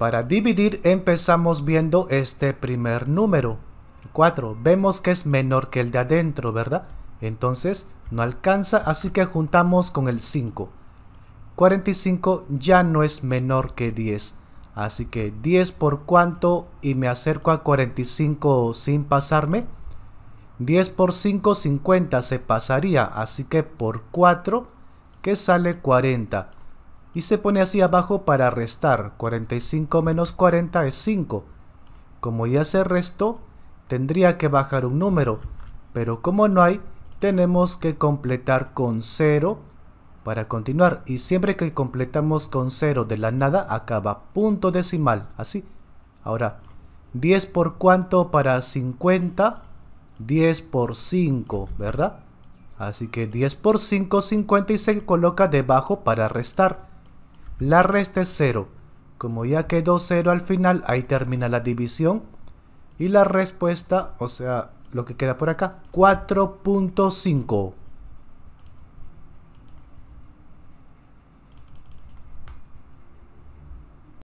Para dividir empezamos viendo este primer número, 4. Vemos que es menor que el de adentro, ¿verdad? Entonces no alcanza, así que juntamos con el 5. 45 ya no es menor que 10. Así que 10 por cuánto y me acerco a 45 sin pasarme. 10 por 5, 50 se pasaría, así que por 4 que sale 40 y se pone así abajo para restar. 45 menos 40 es 5. Como ya se restó, tendría que bajar un número, pero como no hay, tenemos que completar con 0 para continuar. Y siempre que completamos con 0 de la nada, acaba punto decimal, así. Ahora, 10 por cuánto para 50, 10 por 5, ¿verdad? Así que 10 por 5, 50 y se coloca debajo para restar. La resta es 0. Como ya quedó 0 al final, ahí termina la división. Y la respuesta, o sea, lo que queda por acá, 4.5.